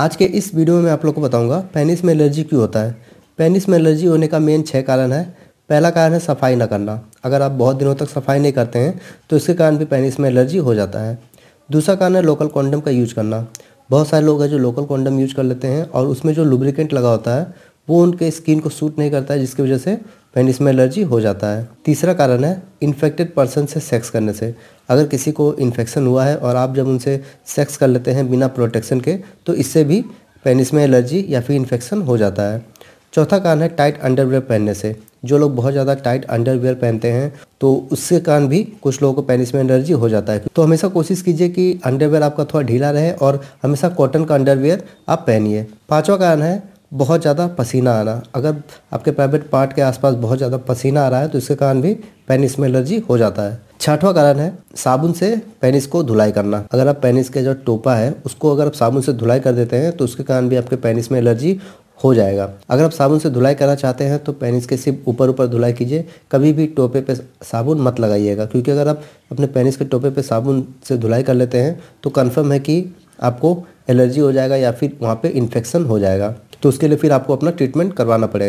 आज के इस वीडियो में मैं आप लोग को बताऊंगा पेनिस में एलर्जी क्यों होता है पेनिस में एलर्जी होने का मेन छः कारण है पहला कारण है सफाई न करना अगर आप बहुत दिनों तक सफाई नहीं करते हैं तो इसके कारण भी पेनिस में एलर्जी हो जाता है दूसरा कारण है लोकल कॉन्डम का यूज करना बहुत सारे लोग हैं जो लोकल कॉन्डम यूज कर लेते हैं और उसमें जो लुब्रिकेंट लगा होता है वो उनके स्किन को सूट नहीं करता है जिसकी वजह से पेनिस में एलर्जी हो जाता है तीसरा कारण है इन्फेक्टेड पर्सन से सेक्स करने से अगर किसी को इन्फेक्शन हुआ है और आप जब उनसे सेक्स कर लेते हैं बिना प्रोटेक्शन के तो इससे भी पेनिस में एलर्जी या फिर इन्फेक्शन हो जाता है चौथा कारण है टाइट अंडरवेयर पहनने से जो लोग बहुत ज़्यादा टाइट अंडरवेयर पहनते हैं तो उसके कारण भी कुछ लोगों को पेनिस में एलर्जी हो जाता है तो हमेशा कोशिश कीजिए कि अंडरवेयर आपका थोड़ा ढीला रहे और हमेशा कॉटन का अंडरवेयर आप पहनिए पाँचवा कारण है बहुत ज़्यादा पसीना आना अगर आपके प्राइवेट पार्ट के आसपास बहुत ज़्यादा पसीना आ रहा है तो इसके कारण भी पेनिस में एलर्जी हो जाता है छठवां कारण है साबुन से पेनिस को धुलाई करना अगर आप पेनिस के जो टोपा है उसको अगर आप साबुन से धुलाई कर देते हैं तो उसके कारण भी आपके पेनिस में एलर्जी हो जाएगा अगर आप साबुन से धुलाई करना चाहते हैं तो पेनिस के सिर्फ ऊपर ऊपर धुलाई कीजिए कभी भी टोपे पे साबुन मत लगाइएगा क्योंकि अगर आप अपने पेनिस के टोपे पे साबुन से धुलाई कर लेते हैं तो कन्फर्म है कि आपको एलर्जी हो जाएगा या फिर वहाँ पे इन्फेक्शन हो जाएगा तो उसके लिए फिर आपको अपना ट्रीटमेंट करवाना पड़ेगा